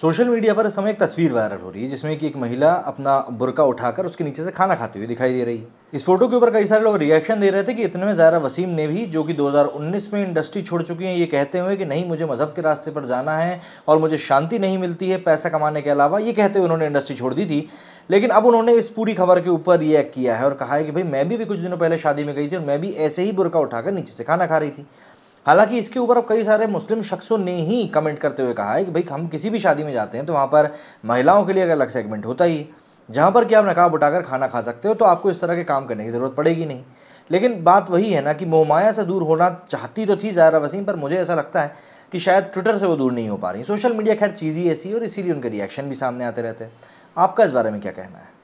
social media पर इस समय एक तस्वीर वायरल हो रही है जिसमें कि एक महिला अपना बुरका उठाकर उसके नीचे से खाना खाती हुई दिखाई दे रही है इस फोटो के ऊपर कई सारे लोग रिएक्शन दे रहे थे कि इतने में जायरा वसीम ने भी जो कि 2019 में इंडस्ट्री छोड़ चुकी हैं ये कहते हुए कि नहीं मुझे मज़हब के रास्ते पर जाना है और मुझे शांति नहीं मिलती है पैसा कमाने के अलावा ये कहते हुए उन्होंने इंडस्ट्री छोड़ दी थी लेकिन अब उन्होंने इस पूरी खबर के ऊपर रिएक्ट किया है और कहा है कि भाई मैं भी, भी कुछ दिनों पहले शादी में गई थी और मैं भी ऐसे ही बुरका उठाकर नीचे से खाना खा रही थी हालांकि इसके ऊपर अब कई सारे मुस्लिम शख्सों ने ही कमेंट करते हुए कहा है कि भाई हम किसी भी शादी में जाते हैं तो वहाँ पर महिलाओं के लिए एक अलग सेगमेंट होता ही जहाँ पर कि आप नकाब उठाकर खाना खा सकते हो तो आपको इस तरह के काम करने की ज़रूरत पड़ेगी नहीं लेकिन बात वही है ना कि मोहमाया से दूर होना चाहती तो थी ज़ायरा वसीम पर मुझे ऐसा लगता है कि शायद ट्विटर से वो दूर नहीं हो पा रही सोशल मीडिया खैर चीज़ ही ऐसी और इसीलिए उनके रिएक्शन भी सामने आते रहते हैं आपका इस बारे में क्या कहना है